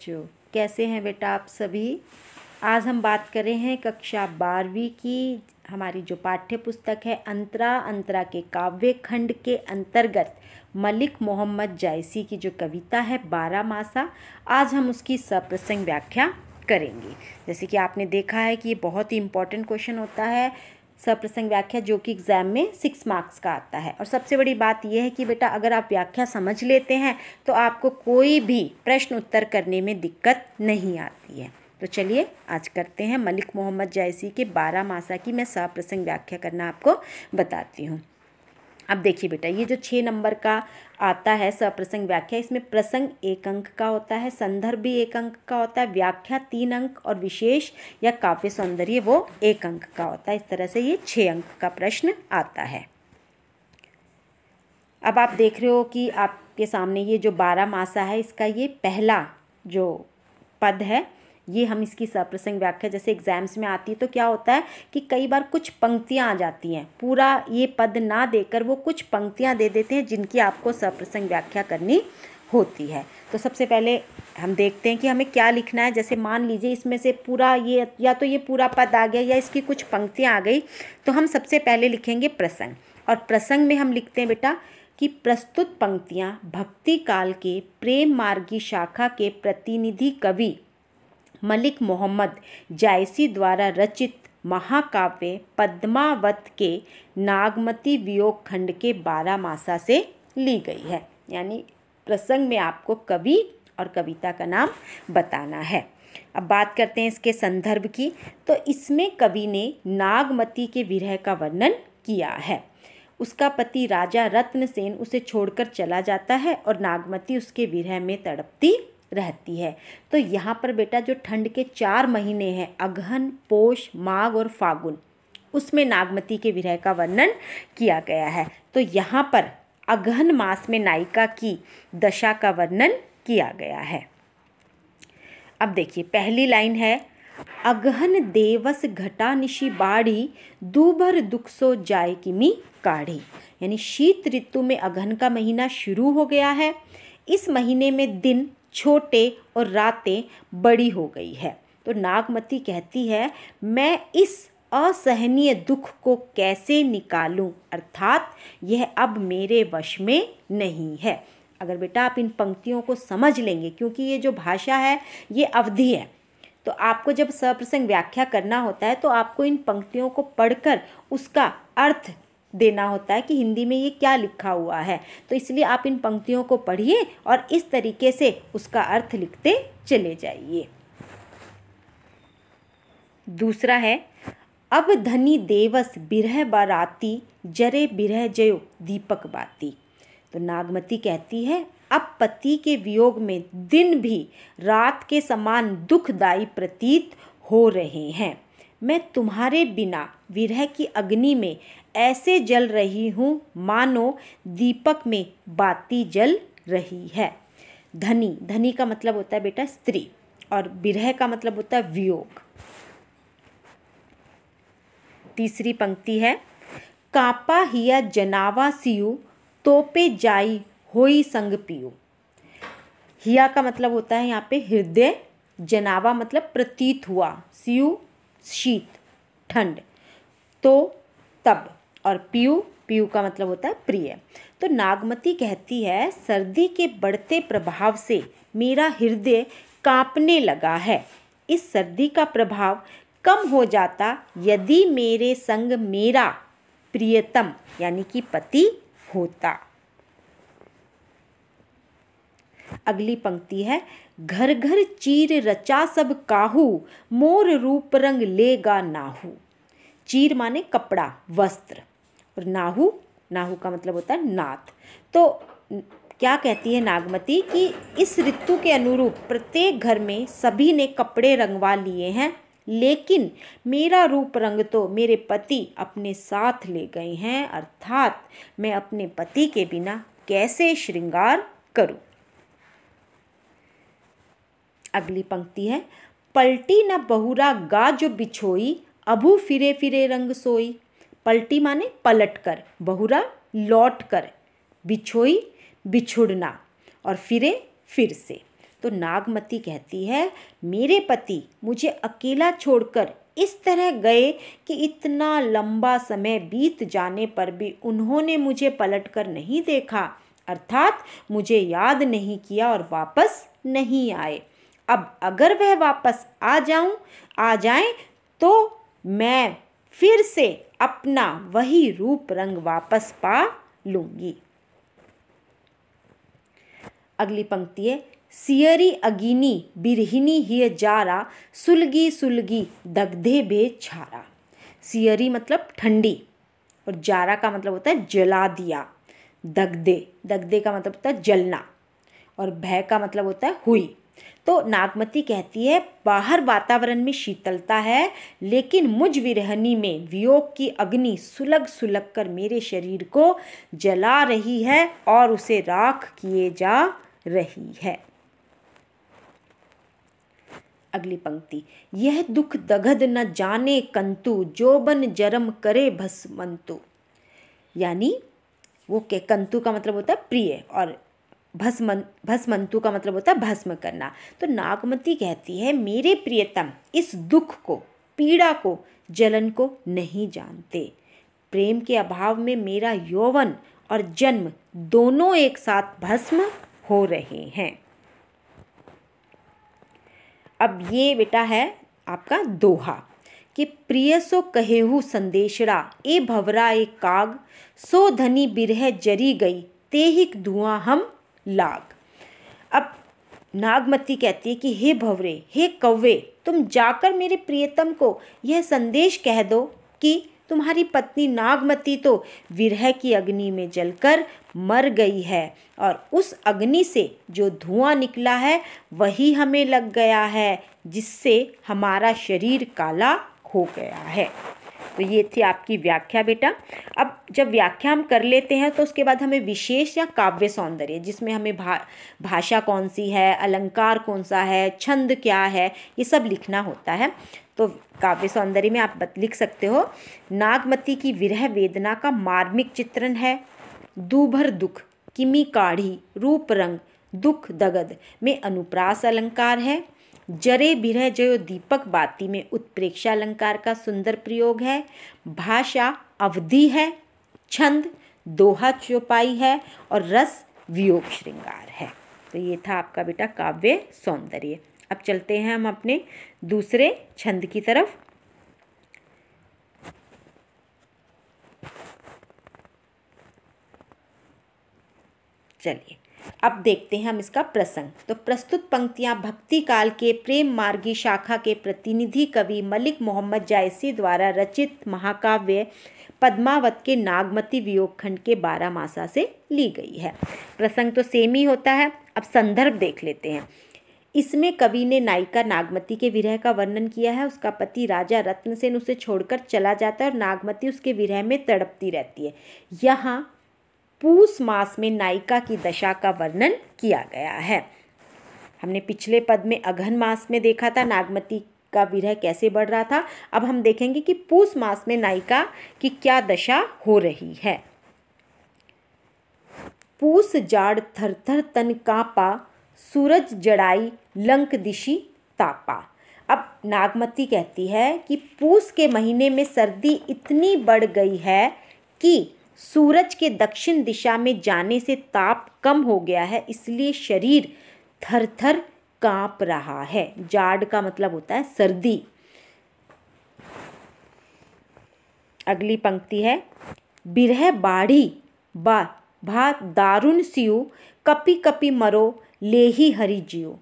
बच्चों कैसे हैं बेटा आप सभी आज हम बात कर रहे हैं कक्षा बारहवीं की हमारी जो पाठ्य पुस्तक है अंतरा अंतरा के काव्य खंड के अंतर्गत मलिक मोहम्मद जायसी की जो कविता है बारह मासा आज हम उसकी सप्रसंग व्याख्या करेंगे जैसे कि आपने देखा है कि ये बहुत ही इंपॉर्टेंट क्वेश्चन होता है सप्रसंग व्याख्या जो कि एग्ज़ाम में सिक्स मार्क्स का आता है और सबसे बड़ी बात यह है कि बेटा अगर आप व्याख्या समझ लेते हैं तो आपको कोई भी प्रश्न उत्तर करने में दिक्कत नहीं आती है तो चलिए आज करते हैं मलिक मोहम्मद जायसी के बारह मासा की मैं सप्रसंग व्याख्या करना आपको बताती हूँ अब देखिए बेटा ये जो छः नंबर का आता है सप्रसंग व्याख्या इसमें प्रसंग एक अंक का होता है संदर्भ भी एक अंक का होता है व्याख्या तीन अंक और विशेष या काव्य सौंदर्य वो एक अंक का होता है इस तरह से ये छः अंक का प्रश्न आता है अब आप देख रहे हो कि आपके सामने ये जो बारह मासा है इसका ये पहला जो पद है ये हम इसकी सप्रसंग व्याख्या जैसे एग्जाम्स में आती है तो क्या होता है कि कई बार कुछ पंक्तियाँ आ जाती हैं पूरा ये पद ना देकर वो कुछ पंक्तियाँ दे देते हैं जिनकी आपको सप्रसंग व्याख्या करनी होती है तो सबसे पहले हम देखते हैं कि हमें क्या लिखना है जैसे मान लीजिए इसमें से पूरा ये या तो ये पूरा पद आ गया या इसकी कुछ पंक्तियाँ आ गई तो हम सबसे पहले लिखेंगे प्रसंग और प्रसंग में हम लिखते हैं बेटा कि प्रस्तुत पंक्तियाँ भक्ति काल के प्रेम मार्गी शाखा के प्रतिनिधि कवि मलिक मोहम्मद जायसी द्वारा रचित महाकाव्य पद्मावत के नागमती वियोग खंड के बारह मासा से ली गई है यानी प्रसंग में आपको कवि और कविता का नाम बताना है अब बात करते हैं इसके संदर्भ की तो इसमें कवि ने नागमती के विरह का वर्णन किया है उसका पति राजा रत्नसेन उसे छोड़कर चला जाता है और नागमती उसके विरह में तड़पती रहती है तो यहाँ पर बेटा जो ठंड के चार महीने हैं अगहन पोष माघ और फागुन उसमें नागमती के विरह का वर्णन किया गया है तो यहाँ पर अगहन मास में नायिका की दशा का वर्णन किया गया है अब देखिए पहली लाइन है अगहन देवस घटा निशी बाढ़ी दूभर दुख सो जाए किमी काढ़ी यानी शीत ऋतु में अगहन का महीना शुरू हो गया है इस महीने में दिन छोटे और रातें बड़ी हो गई है तो नागमती कहती है मैं इस असहनीय दुख को कैसे निकालूं अर्थात यह अब मेरे वश में नहीं है अगर बेटा आप इन पंक्तियों को समझ लेंगे क्योंकि ये जो भाषा है ये अवधि है तो आपको जब सप्रसंग व्याख्या करना होता है तो आपको इन पंक्तियों को पढ़कर उसका अर्थ देना होता है कि हिंदी में ये क्या लिखा हुआ है तो इसलिए आप इन पंक्तियों को पढ़िए और इस तरीके से उसका अर्थ लिखते चले जाइए दूसरा है अब धनी देवस बिरह बराती जरे बिरह जयो दीपक बाती तो नागमती कहती है अब पति के वियोग में दिन भी रात के समान दुखदायी प्रतीत हो रहे हैं मैं तुम्हारे बिना विरह की अग्नि में ऐसे जल रही हूँ मानो दीपक में बाती जल रही है धनी धनी का मतलब होता है बेटा स्त्री और विरह का मतलब होता है वियोग तीसरी पंक्ति है कापा हिया जनावा सियु तोपे जाई होई संग पियो हिया का मतलब होता है यहाँ पे हृदय जनावा मतलब प्रतीत हुआ सियु शीत ठंड तो तब और पीयू पीयू का मतलब होता है प्रिय तो नागमती कहती है सर्दी के बढ़ते प्रभाव से मेरा हृदय कांपने लगा है इस सर्दी का प्रभाव कम हो जाता यदि मेरे संग मेरा प्रियतम यानी कि पति होता अगली पंक्ति है घर घर चीर रचा सब काहू मोर रूप रंग लेगा नाहू चीर माने कपड़ा वस्त्र और नाहू नाहू का मतलब होता है नाथ तो क्या कहती है नागमती कि इस ऋतु के अनुरूप प्रत्येक घर में सभी ने कपड़े रंगवा लिए हैं लेकिन मेरा रूप रंग तो मेरे पति अपने साथ ले गए हैं अर्थात मैं अपने पति के बिना कैसे श्रृंगार करूं अगली पंक्ति है पलटी न बहुरा गा जो बिछोई अबू फिरे फिरे रंग सोई पलटी माने पलट कर बहुरा लौट कर बिछोई बिछुड़ना और फिरे फिर से तो नागमती कहती है मेरे पति मुझे अकेला छोड़कर इस तरह गए कि इतना लंबा समय बीत जाने पर भी उन्होंने मुझे पलट कर नहीं देखा अर्थात मुझे याद नहीं किया और वापस नहीं आए अब अगर वह वापस आ जाऊं आ जाएं तो मैं फिर से अपना वही रूप रंग वापस पा लूंगी अगली पंक्ति है सियरी अगिनी बिरहिनी ही जारा सुलगी सुलगी दगधे भे छारा सियरी मतलब ठंडी और जारा का मतलब होता है जला दिया दगदे दगदे का मतलब होता है जलना और भय का मतलब होता है हुई तो नागमती कहती है बाहर वातावरण में शीतलता है लेकिन मुझ विरहनी में वियोग की अग्नि सुलग सुलग कर मेरे शरीर को जला रही है और उसे राख किए जा रही है अगली पंक्ति यह दुख दगध न जाने कंतु जो बन जरम करे भस्मंतु यानी वो के कंतु का मतलब होता है प्रिय और भस्मन भस्मंतु का मतलब होता है भस्म करना तो नागमती कहती है मेरे प्रियतम इस दुख को पीड़ा को जलन को नहीं जानते प्रेम के अभाव में मेरा यौवन और जन्म दोनों एक साथ भस्म हो रहे हैं अब ये बेटा है आपका दोहा कि प्रिय सो कहेहु संदेशरा ए भवरा ए काग सो धनी बिरह जरी गई तेहिक धुआं हम लाग अब नागमती कहती है कि हे भवरे हे कौवे तुम जाकर मेरे प्रियतम को यह संदेश कह दो कि तुम्हारी पत्नी नागमती तो विरह की अग्नि में जलकर मर गई है और उस अग्नि से जो धुआं निकला है वही हमें लग गया है जिससे हमारा शरीर काला हो गया है तो ये थी आपकी व्याख्या बेटा अब जब व्याख्या हम कर लेते हैं तो उसके बाद हमें विशेष या काव्य सौंदर्य जिसमें हमें भा भाषा कौन सी है अलंकार कौन सा है छंद क्या है ये सब लिखना होता है तो काव्य सौंदर्य में आप लिख सकते हो नागमती की विरह वेदना का मार्मिक चित्रण है दूभर दुख किमी काढ़ी रूप रंग दुख दगद में अनुप्रास अलंकार है जरे बिरह जयो दीपक बाती में उत्प्रेक्षा अलंकार का सुंदर प्रयोग है भाषा अवधि है छंद दोहा चौपाई है और रस वियोग श्रृंगार है तो ये था आपका बेटा काव्य सौंदर्य अब चलते हैं हम अपने दूसरे छंद की तरफ चलिए अब देखते हैं हम इसका प्रसंग तो प्रस्तुत पंक्तियाँ भक्ति काल के प्रेम मार्गी शाखा के प्रतिनिधि कवि मलिक मोहम्मद जायसी द्वारा रचित महाकाव्य पद्मावत के नागमती वियोग खंड के बारह मासा से ली गई है प्रसंग तो सेम ही होता है अब संदर्भ देख लेते हैं इसमें कवि ने नायिका नागमती के विरह का वर्णन किया है उसका पति राजा रत्नसेन उसे छोड़कर चला जाता है और नागमती उसके विरह में तड़पती रहती है यहाँ पूस मास में नायिका की दशा का वर्णन किया गया है हमने पिछले पद में अघन मास में देखा था नागमती का विरह कैसे बढ़ रहा था अब हम देखेंगे कि पूस मास में नायिका की क्या दशा हो रही है पूस जाड़ थर थर तन कापा सूरज जड़ाई लंक दिशी तापा अब नागमती कहती है कि पूस के महीने में सर्दी इतनी बढ़ गई है कि सूरज के दक्षिण दिशा में जाने से ताप कम हो गया है इसलिए शरीर थर थर काँप रहा है जाड़ का मतलब होता है सर्दी अगली पंक्ति है बिरह बाढ़ी बा भा दारुण सियो कपी कपी मरो ले ही हरी जियो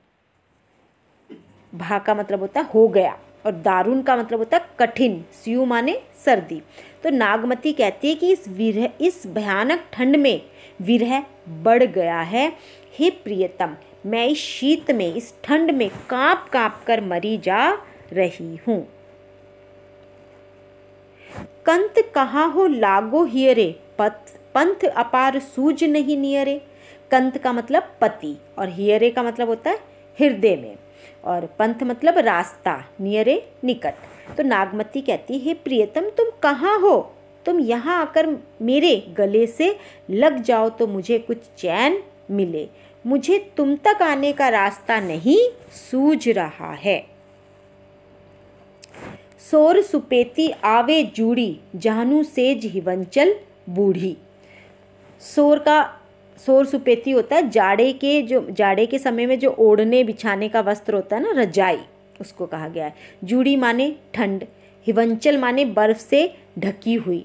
भा का मतलब होता है हो गया और दारुण का मतलब होता है कठिन स्यू माने सर्दी तो नागमती कहती है कि इस विरह इस भयानक ठंड में विरह बढ़ गया है हे प्रियतम मैं इस शीत में इस ठंड में कांप कांप कर मरी जा रही हूँ कंत कहाँ हो लागो हियरे पथ पंथ अपार सूज नहीं नियरे कंत का मतलब पति और हियरे का मतलब होता है हृदय में और पंथ मतलब रास्ता नियर ए निकट तो नागमती कहती है प्रियतम तुम कहाँ हो तुम यहाँ आकर मेरे गले से लग जाओ तो मुझे कुछ चैन मिले मुझे तुम तक आने का रास्ता नहीं सूझ रहा है सोर सुपेती आवे जूड़ी जानू सेज हिवंचल बूढ़ी सोर का सोर सुपेती होता है जाड़े के जो जाड़े के समय में जो ओढ़ने बिछाने का वस्त्र होता है ना रजाई उसको कहा गया है जूड़ी माने ठंड हिवंचल माने बर्फ से ढकी हुई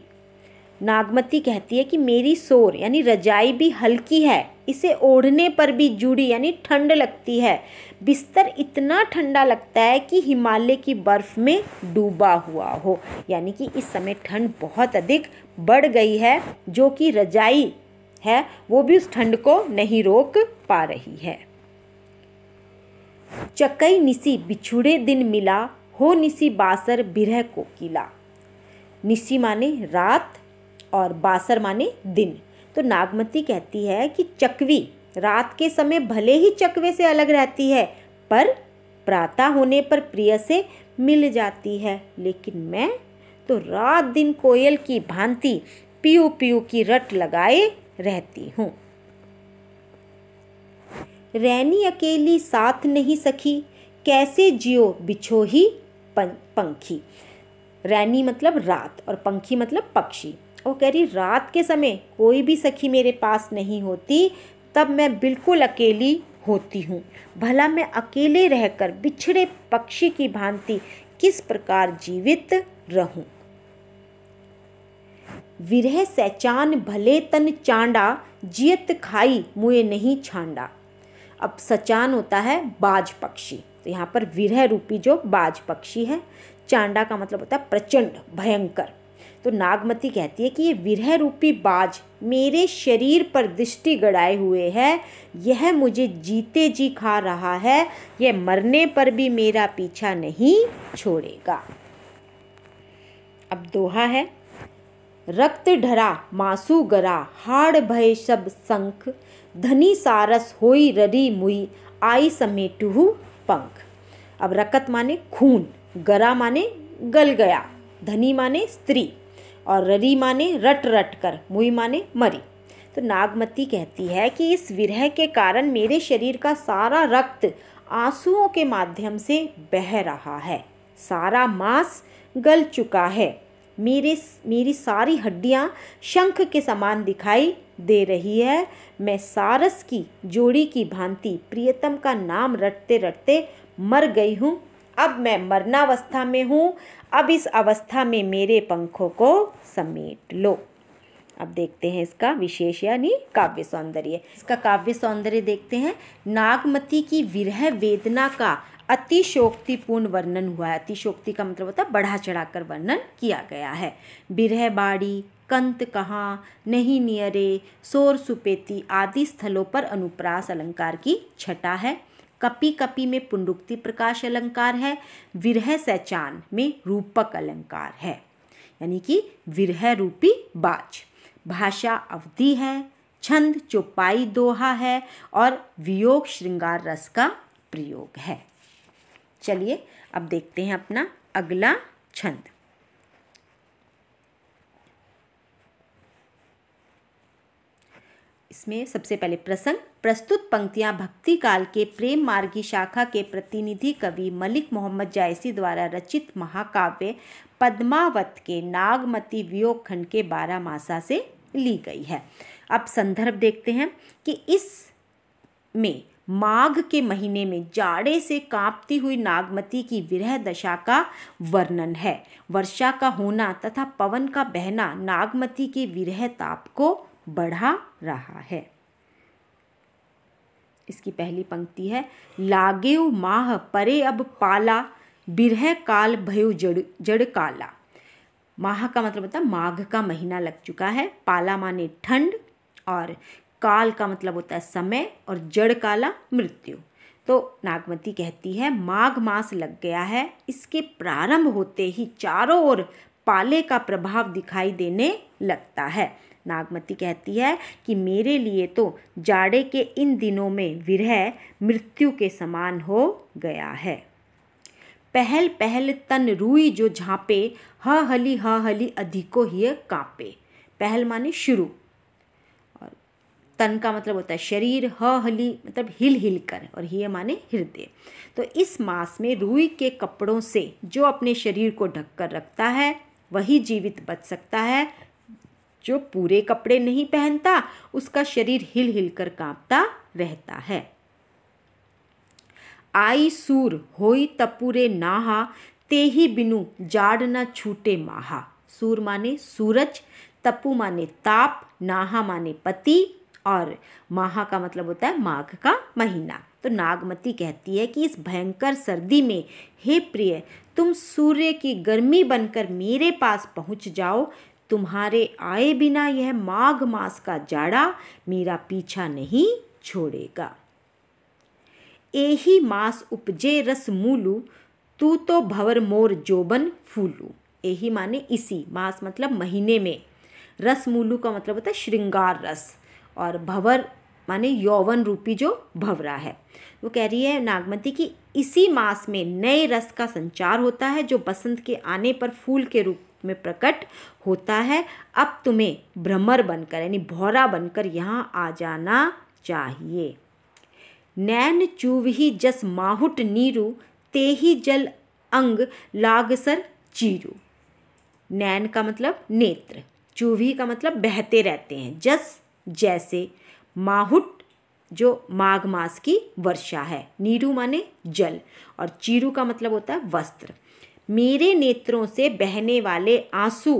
नागमती कहती है कि मेरी सोर यानी रजाई भी हल्की है इसे ओढ़ने पर भी जूड़ी यानी ठंड लगती है बिस्तर इतना ठंडा लगता है कि हिमालय की बर्फ़ में डूबा हुआ हो यानी कि इस समय ठंड बहुत अधिक बढ़ गई है जो कि रजाई है वो भी उस ठंड को नहीं रोक पा रही है चकई निसी बिछुड़े दिन मिला हो निसी बासर बिरह को किला निसी माने रात और बासर माने दिन तो नागमती कहती है कि चकवी रात के समय भले ही चकवे से अलग रहती है पर प्रातः होने पर प्रिय से मिल जाती है लेकिन मैं तो रात दिन कोयल की भांति पीयू पीयू की रट लगाए रहती हूँ रैनी अकेली साथ नहीं सखी कैसे जियो बिछो ही पंखी रैनी मतलब रात और पंखी मतलब पक्षी वो कह रही रात के समय कोई भी सखी मेरे पास नहीं होती तब मैं बिल्कुल अकेली होती हूँ भला मैं अकेले रहकर बिछड़े पक्षी की भांति किस प्रकार जीवित रहूँ विरह सहचान भले तन चांडा जियत खाई मुए नहीं छांडा अब सचान होता है बाज पक्षी तो यहाँ पर विरह रूपी जो बाज पक्षी है चांडा का मतलब होता है प्रचंड भयंकर तो नागमती कहती है कि ये विरह रूपी बाज मेरे शरीर पर दृष्टि गड़ाए हुए है यह मुझे जीते जी खा रहा है यह मरने पर भी मेरा पीछा नहीं छोड़ेगा अब दोहा है रक्त ढरा मासू गरा हाड़ भय सब संख धनी सारस होई ररी मुई आई समेटुहु पंख अब रकत माने खून गरा माने गल गया धनी माने स्त्री और ररी माने रट रट कर मुई माने मरी तो नागमती कहती है कि इस विरह के कारण मेरे शरीर का सारा रक्त आंसुओं के माध्यम से बह रहा है सारा मांस गल चुका है मेरे मेरी सारी हड्डियाँ शंख के समान दिखाई दे रही है मैं सारस की जोड़ी की भांति प्रियतम का नाम रटते रटते मर गई हूँ अब मैं मरनावस्था में हूँ अब इस अवस्था में मेरे पंखों को समेट लो अब देखते हैं इसका विशेष यानी काव्य सौंदर्य इसका काव्य सौंदर्य देखते हैं नागमती की विरह वेदना का अतिशोक्तिपूर्ण वर्णन हुआ है अतिशोक्ति का मतलब होता है बढ़ा चढ़ाकर वर्णन किया गया है बिरह बाड़ी कंत कहाँ नहीं नियरे सोर सुपेती आदि स्थलों पर अनुप्रास अलंकार की छटा है कपी कपी में पुनरुक्ति प्रकाश अलंकार है विरह सहचान में रूपक अलंकार है यानी कि विरह रूपी बाज भाषा अवधि है छंद चौपाई दोहा है और वियोग श्रृंगार रस का प्रयोग है चलिए अब देखते हैं अपना अगला छंद इसमें सबसे पहले प्रसंग प्रस्तुत पंक्तियाँ भक्ति काल के प्रेम मार्गी शाखा के प्रतिनिधि कवि मलिक मोहम्मद जायसी द्वारा रचित महाकाव्य पद्मावत के नागमती खंड के बारह मासा से ली गई है अब संदर्भ देखते हैं कि इस में माघ के महीने में जाड़े से कांपती हुई नागमती की विरह दशा का वर्णन है वर्षा का होना तथा पवन का बहना नागमती के विरह ताप को बढ़ा रहा है इसकी पहली पंक्ति है लागेव माह परे अब पाला बिरह काल भयो जड़ जड़ काला माह का मतलब होता है माघ का महीना लग चुका है पाला माने ठंड और काल का मतलब होता है समय और जड़ काला मृत्यु तो नागमती कहती है माघ मास लग गया है इसके प्रारंभ होते ही चारों ओर पाले का प्रभाव दिखाई देने लगता है नागमती कहती है कि मेरे लिए तो जाड़े के इन दिनों में विरह मृत्यु के समान हो गया है पहल पहल तन रूई जो झांपे ह हली ह हली अधिको ही कांपे पहल माने शुरू और तन का मतलब होता है शरीर ह हली मतलब हिल हिल कर और ही माने हृदय तो इस मास में रूई के कपड़ों से जो अपने शरीर को ढककर रखता है वही जीवित बच सकता है जो पूरे कपड़े नहीं पहनता उसका शरीर हिल हिल कर कांपता रहता है आई सूर होई तपुरे नाहा ते ही बिनु जाड़ न छूटे माहा सूर माने सूरज तपु माने ताप नाहा माने पति और माहा का मतलब होता है माघ का महीना तो नागमती कहती है कि इस भयंकर सर्दी में हे प्रिय तुम सूर्य की गर्मी बनकर मेरे पास पहुंच जाओ तुम्हारे आए बिना यह माघ मास का जाड़ा मेरा पीछा नहीं छोड़ेगा एही मास उपजे रस मूलू तू तो भवर मोर जोबन फूलू यही माने इसी मास मतलब महीने में रस मूलू का मतलब होता है श्रृंगार रस और भवर माने यौवन रूपी जो भवरा है वो कह रही है नागमती कि इसी मास में नए रस का संचार होता है जो बसंत के आने पर फूल के रूप में प्रकट होता है अब तुम्हें भ्रमर बनकर यानी भौरा बनकर यहाँ आ जाना चाहिए नैन ही जस माहुट नीरू ही जल अंग लागसर चीरू नैन का मतलब नेत्र चूवी का मतलब बहते रहते हैं जस जैसे माहुट जो माघ मास की वर्षा है नीरू माने जल और चीरू का मतलब होता है वस्त्र मेरे नेत्रों से बहने वाले आंसू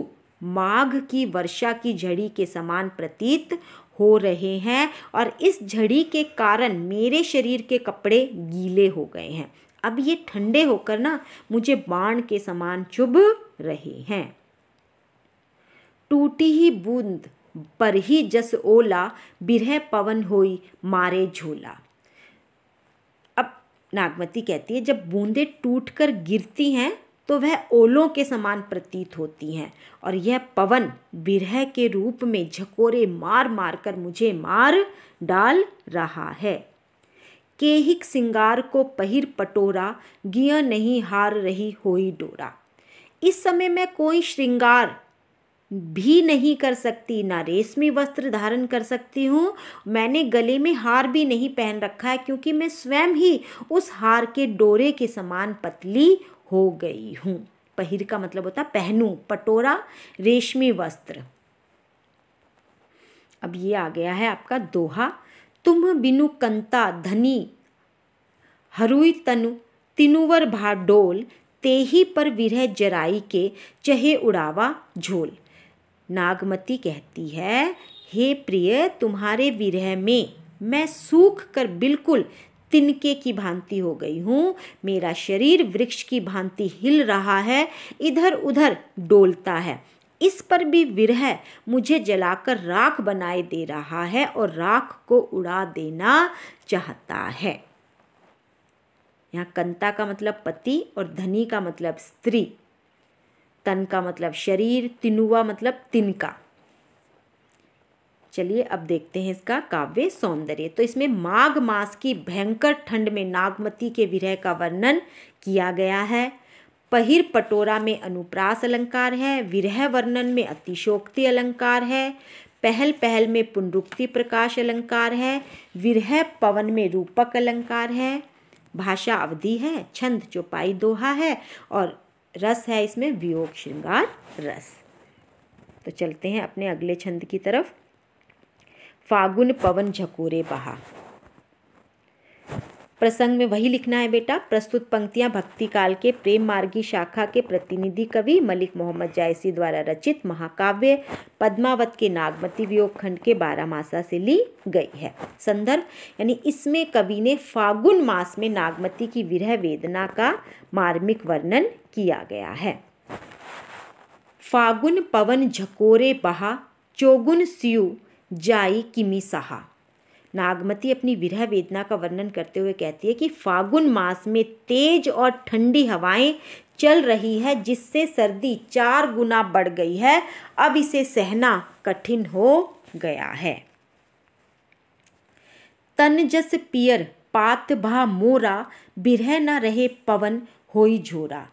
माघ की वर्षा की झड़ी के समान प्रतीत हो रहे हैं और इस झड़ी के कारण मेरे शरीर के कपड़े गीले हो गए हैं अब ये ठंडे होकर ना मुझे बाण के समान चुभ रहे हैं टूटी ही बूंद पर ही जस ओला बिरह पवन होई मारे झोला अब नागमती कहती है जब बूंदें टूट कर गिरती हैं तो वह ओलों के समान प्रतीत होती हैं और यह पवन विरह के रूप में झकोरे मार मार कर मुझे मार डाल रहा है केहिक सिंगार को पहिर पटोरा गिया नहीं हार रही होई डोरा इस समय मैं कोई श्रृंगार भी नहीं कर सकती ना रेशमी वस्त्र धारण कर सकती हूँ मैंने गले में हार भी नहीं पहन रखा है क्योंकि मैं स्वयं ही उस हार के डोरे के समान पतली हो गई हूँ पहिर का मतलब होता है पहनू पटोरा रेशमी वस्त्र अब ये आ गया है आपका दोहा तुम बिनु कंता धनी हरुई तनु तिनुवर भाडोल तेही पर विरह जराई के चहे उड़ावा झोल नागमती कहती है हे प्रिय तुम्हारे विरह में मैं सूख कर बिल्कुल तिनके की भांति हो गई हूँ मेरा शरीर वृक्ष की भांति हिल रहा है इधर उधर डोलता है इस पर भी विरह मुझे जलाकर राख बनाए दे रहा है और राख को उड़ा देना चाहता है यहाँ कंता का मतलब पति और धनी का मतलब स्त्री तन का मतलब शरीर तिनुआ मतलब तिनका चलिए अब देखते हैं इसका काव्य सौंदर्य तो इसमें माघ मास की भयंकर ठंड में नागमती के विरह का वर्णन किया गया है पहिर पटोरा में अनुप्रास अलंकार है विरह वर्णन में अतिशोक्ति अलंकार है पहल पहल में पुनरुक्ति प्रकाश अलंकार है विरह पवन में रूपक अलंकार है भाषा अवधि है छंद चौपाई दोहा है और रस है इसमें वियोग श्रृंगार रस तो चलते हैं अपने अगले छंद की तरफ फागुन पवन झकोरे बहा प्रसंग में वही लिखना है बेटा प्रस्तुत पंक्तियां भक्ति काल के प्रेम मार्गी शाखा के प्रतिनिधि कवि मलिक मोहम्मद जायसी द्वारा रचित महाकाव्य पद्मावत के नागमती वियोग खंड के बारह मासा से ली गई है संदर्भ यानी इसमें कवि ने फागुन मास में नागमती की विरह वेदना का मार्मिक वर्णन किया गया है फागुन पवन झकोरे बहा चोगुन सियू जाई किमी सहा नागमती अपनी विरह वेदना का वर्णन करते हुए कहती है कि फागुन मास में तेज और ठंडी हवाएं चल रही है जिससे सर्दी चार गुना बढ़ गई है अब इसे सहना कठिन हो गया है तनजस पियर पात भा मोरा बिरह न रहे पवन होई झोरा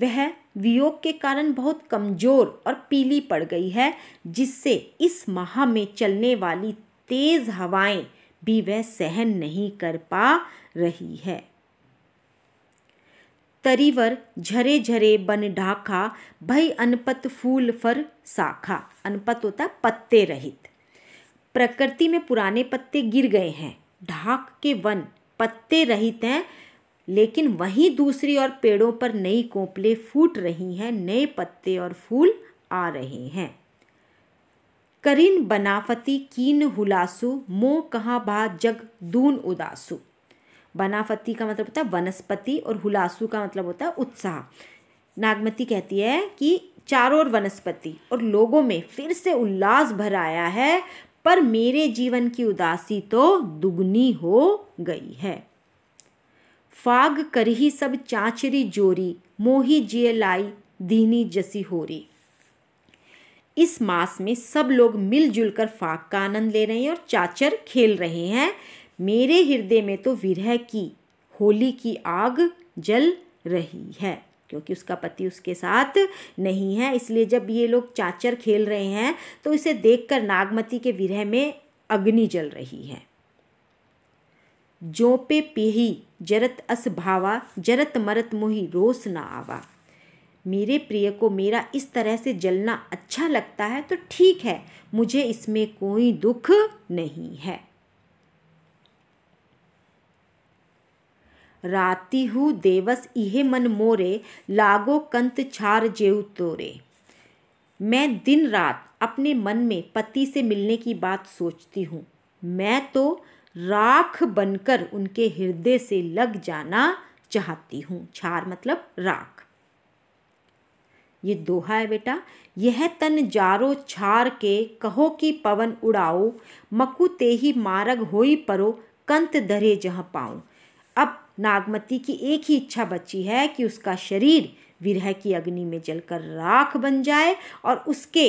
वह वियोग के कारण बहुत कमज़ोर और पीली पड़ गई है जिससे इस माह में चलने वाली तेज़ हवाएं भी वह सहन नहीं कर पा रही है तरीवर झरे झरे बन ढाखा भई अनपत फूल फर साखा अनपत होता पत्ते रहित प्रकृति में पुराने पत्ते गिर गए हैं ढाक के वन पत्ते रहित हैं लेकिन वहीं दूसरी ओर पेड़ों पर नई कोपले फूट रही हैं नए पत्ते और फूल आ रहे हैं करिन बनाफती कीन हुलासु मोह कहाँ भा जग दून उदासु बनाफती का मतलब होता है वनस्पति और हुलासु का मतलब होता है उत्साह नागमती कहती है कि चारों ओर वनस्पति और लोगों में फिर से उल्लास भर आया है पर मेरे जीवन की उदासी तो दुगनी हो गई है फाग करही सब चाचरी जोरी मोही जिय लाई दीनी जसी होरी इस मास में सब लोग मिलजुल कर फाग का आनंद ले रहे हैं और चाचर खेल रहे हैं मेरे हृदय में तो विरह की होली की आग जल रही है क्योंकि उसका पति उसके साथ नहीं है इसलिए जब ये लोग चाचर खेल रहे हैं तो इसे देखकर नागमती के विरह में अग्नि जल रही है जो पे पेही जरत अस भावा जरत मरत मोहि रोस ना आवा मेरे प्रिय को मेरा इस तरह से जलना अच्छा लगता है तो ठीक है मुझे इसमें कोई दुख नहीं है रातिहु देवस इहे मन मोरे लागो कंत छार जेउ तोरे मैं दिन रात अपने मन में पति से मिलने की बात सोचती हूँ मैं तो राख बनकर उनके हृदय से लग जाना चाहती हूँ छार मतलब राख ये दोहा है बेटा यह तन जारो छार के कहो कि पवन उड़ाओ मकु ही मारग होई परो कंत धरे जहाँ पाऊँ अब नागमती की एक ही इच्छा बची है कि उसका शरीर विरह की अग्नि में जलकर राख बन जाए और उसके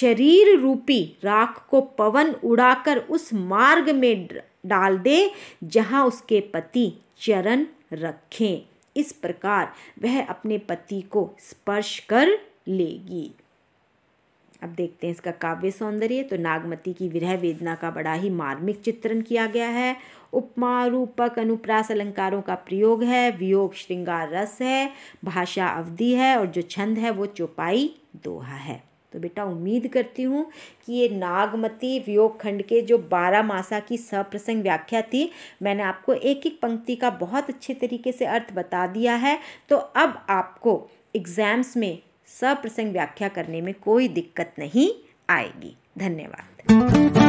शरीर रूपी राख को पवन उड़ाकर उस मार्ग में डाल दे जहाँ उसके पति चरण रखें इस प्रकार वह अपने पति को स्पर्श कर लेगी अब देखते हैं इसका काव्य सौंदर्य तो नागमती की विरह वेदना का बड़ा ही मार्मिक चित्रण किया गया है उपमा रूपक अनुप्रास अलंकारों का प्रयोग है वियोग श्रृंगार रस है भाषा अवधि है और जो छंद है वो चौपाई दोहा है तो बेटा उम्मीद करती हूँ कि ये नागमती वियोग खंड के जो बारह मासा की सप्रसंग व्याख्या थी मैंने आपको एक एक पंक्ति का बहुत अच्छे तरीके से अर्थ बता दिया है तो अब आपको एग्ज़ाम्स में सप्रसंग व्याख्या करने में कोई दिक्कत नहीं आएगी धन्यवाद